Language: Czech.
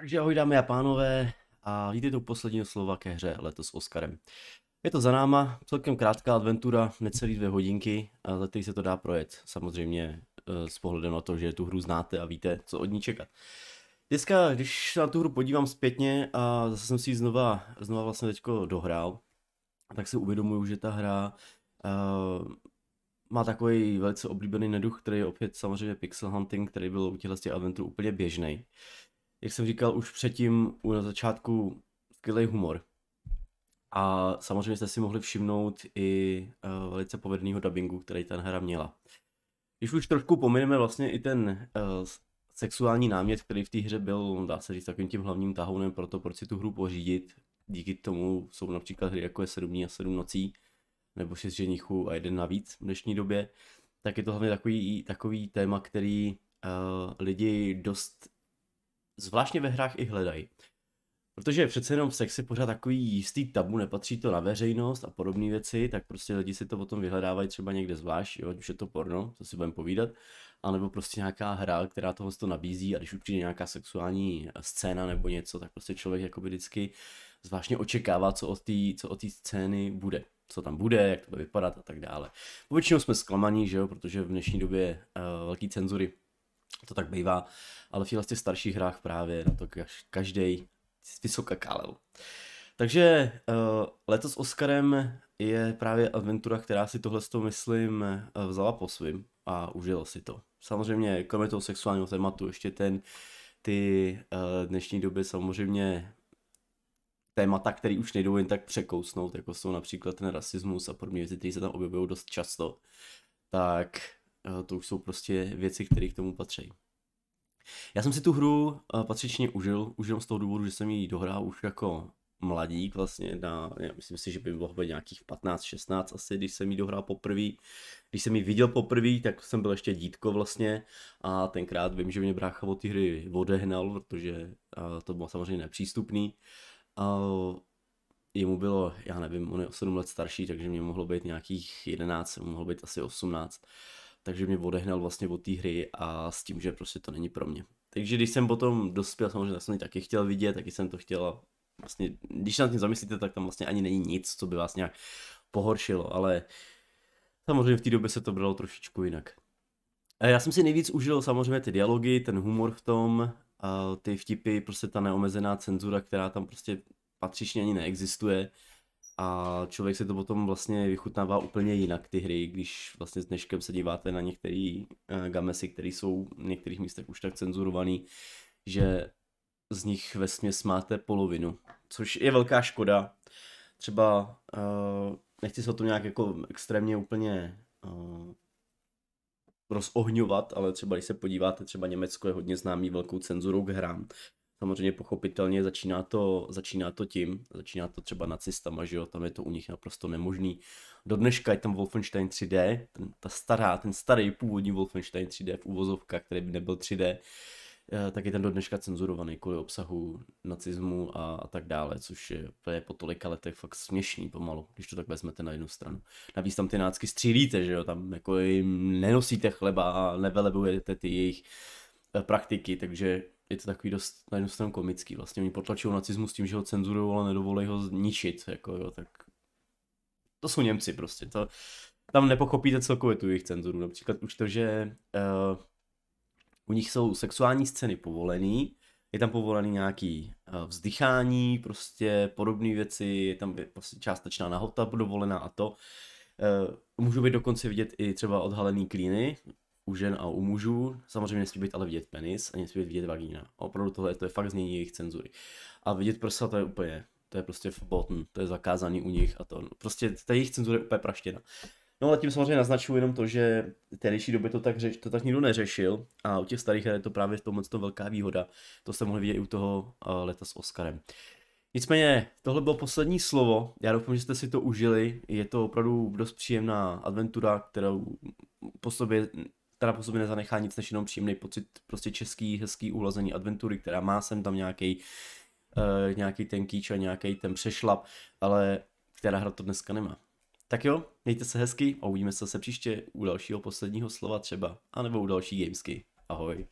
Takže ahoj dámy a pánové a vítejte u posledního slova ke hře letos s Oscarem. Je to za náma, celkem krátká adventura, necelý dvě hodinky, za který se to dá projet, samozřejmě eh, s pohledem na to, že tu hru znáte a víte, co od ní čekat. Dneska, když na tu hru podívám zpětně a zase jsem si ji znova, znova vlastně teďko dohrál, tak si uvědomuju, že ta hra uh, má takový velice oblíbený neduch, který je opět samozřejmě pixel hunting, který byl u těchto adventur úplně běžný jak jsem říkal už předtím, na začátku skvělý humor. A samozřejmě jste si mohli všimnout i uh, velice povedného dubbingu, který ta hra měla. Když už trošku pomineme vlastně i ten uh, sexuální námět, který v té hře byl, dá se říct, takovým tím hlavním tahounem pro to, proč si tu hru pořídit. Díky tomu jsou například hry jako je 7 dní a 7 nocí, nebo 6 ženichů a jeden navíc v dnešní době. Tak je to hlavně takový, takový téma, který uh, lidi dost zvláštně ve hrách i hledají. Protože přece jenom sex je pořád takový jistý tabu, nepatří to na veřejnost a podobné věci, tak prostě lidi si to potom vyhledávají třeba někde zvlášť, jo, ať už je to porno, to si budeme povídat, anebo prostě nějaká hra, která toho to nabízí a když už nějaká sexuální eh, scéna nebo něco, tak prostě člověk jako vždycky zvláštně očekává, co od té co od scény bude co tam bude, jak to bude vypadat a tak dále. Většinou jsme zklamaní, že jo, protože v dnešní době uh, velký cenzury to tak bývá, ale v těchto starších hrách právě na no to každý vysoká kálel. Takže uh, letos Oscarem je právě adventura, která si tohle tou myslím eh, vzala po svým a užila si to. Samozřejmě kromě toho sexuálního tématu ještě ten ty uh, dnešní doby samozřejmě témata, které už nejdou jen tak překousnout, jako jsou například ten rasismus a podobně věci, které se tam objevují dost často, tak Eh, to už jsou prostě věci, které k tomu patří. Já jsem si tu hru eh, patřičně užil, užil z toho důvodu, že jsem ji dohrál už jako mladík vlastně, na, já myslím si, že by bylo být nějakých 15-16 asi, když jsem ji dohrál poprvé. Když jsem ji viděl poprvé, tak jsem byl ještě dítko vlastně a tenkrát vím, že mě brácha od té hry odehnal, protože eh, to bylo samozřejmě nepřístupný. A jemu bylo, já nevím, on je o 7 let starší, takže mě mohlo být nějakých 11, mohlo být asi 18 takže mě odehnal vlastně od té hry a s tím, že prostě to není pro mě. Takže když jsem potom dospěl, samozřejmě tak jsem ji taky chtěl vidět, taky jsem to chtěl vlastně, když se nad tím zamyslíte, tak tam vlastně ani není nic, co by vás nějak pohoršilo, ale samozřejmě v té době se to bralo trošičku jinak. Já jsem si nejvíc užil samozřejmě ty dialogy, ten humor v tom, ty vtipy, prostě ta neomezená cenzura, která tam prostě patřičně ani neexistuje a člověk si to potom vlastně vychutnává úplně jinak ty hry, když vlastně s dneškem se díváte na některé eh, gamesy, které jsou v některých místech už tak cenzurovaný, že z nich ve směs máte polovinu, což je velká škoda. Třeba eh, nechci se o tom nějak jako extrémně úplně eh, rozohňovat, ale třeba když se podíváte, třeba Německo je hodně známý velkou cenzurou k hrám, Samozřejmě pochopitelně začíná to, začíná to tím, začíná to třeba nacistama, že jo, tam je to u nich naprosto nemožný. Do dneška je tam Wolfenstein 3D, ten, ta stará, ten starý původní Wolfenstein 3D v úvozovkách, který by nebyl 3D, eh, tak je tam do dneška cenzurovaný kvůli obsahu nacismu a, a tak dále, což je je po tolika letech fakt směšný pomalu, když to tak vezmete na jednu stranu. Navíc tam ty nácky střílíte, že jo, tam jako jim nenosíte chleba a nevelebujete ty jejich eh, praktiky, takže je to takový dost na jednu stranu komický. Vlastně oni potlačují nacismus tím, že ho cenzurují, ale nedovolí ho zničit. Jako, jo, tak to jsou Němci prostě. To, tam nepochopíte celkově tu jejich cenzuru. Například už to, že uh, u nich jsou sexuální scény povolený, je tam povolený nějaký uh, vzdychání, prostě podobné věci, je tam prostě částečná nahota dovolená a to. Uh, eh, můžu být dokonce vidět i třeba odhalený klíny, u žen a u mužů. Samozřejmě nesmí být ale vidět penis a nesmí být vidět vagína. Opravdu tohle to je fakt znění jejich cenzury. A vidět prsa to je úplně, to je prostě forbidden, to je zakázaný u nich a to, no, prostě ta jejich cenzura je úplně praštěna. No ale tím samozřejmě naznačuju jenom to, že v tehdejší době to tak, řeš, to tak nikdo neřešil a u těch starých her je to právě v tomhle to velká výhoda. To se mohli vidět i u toho uh, leta s Oscarem. Nicméně, tohle bylo poslední slovo. Já doufám, že jste si to užili. Je to opravdu dost příjemná adventura, kterou po sobě teda po sobě nezanechá nic než jenom příjemný pocit prostě český, hezký uhlazení adventury, která má sem tam eh, nějaký uh, nějaký ten kýč a nějaký ten přešlap, ale která hra to dneska nemá. Tak jo, mějte se hezky a uvidíme se, se příště u dalšího posledního slova třeba, anebo u další gamesky. Ahoj.